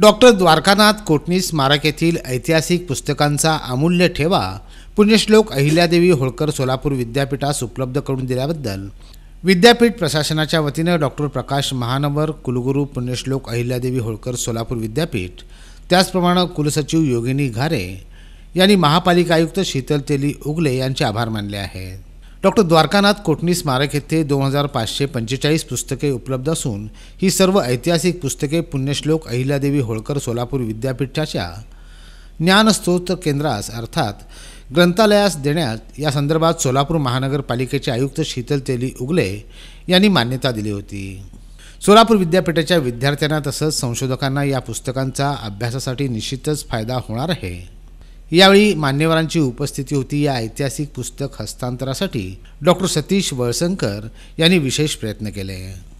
doctor Dwarkanath कोटणी स्मारक येथील ऐतिहासिक पुस्तकांचा अमूल्य ठेवा पुण्यश्लोक अहिल्यादेवी होळकर सोलापूर विद्यापीठास उपलब्ध करून दिल्याबद्दल विद्यापीठ प्रशासनाच्या वतीनं डॉक्टर प्रकाश महानवर कुलगुरू पुण्यश्लोक अहिल्यादेवी होळकर सोलापूर विद्यापीठ त्याचप्रमाणे कुलसचिव योगिनी घारे यांनी महापालिका आयुक्त शीतल तेली उगले यांचे आभार मानले आहेत डॉक्टर द्वारकानाथ कोटणी स्मारक येथे दोन हजार पाचशे पंचेचाळीस पुस्तके उपलब्ध असून ही सर्व ऐतिहासिक पुस्तके पुण्यश्लोक अहिल्यादेवी होळकर सोलापूर विद्यापीठाच्या ज्ञानस्तोत्र केंद्रास अर्थात ग्रंथालयास देण्यात या संदर्भात सोलापूर महानगरपालिकेचे आयुक्त शीतल तेली उगले यांनी मान्यता दिली होती सोलापूर विद्यापीठाच्या विद्यार्थ्यांना तसंच संशोधकांना या पुस्तकांचा अभ्यासासाठी निश्चितच फायदा होणार आहे यावेळी मान्यवरांची उपस्थिती होती या ऐतिहासिक पुस्तक हस्तांतरासाठी डॉक्टर सतीश वळसंकर यांनी विशेष प्रयत्न केले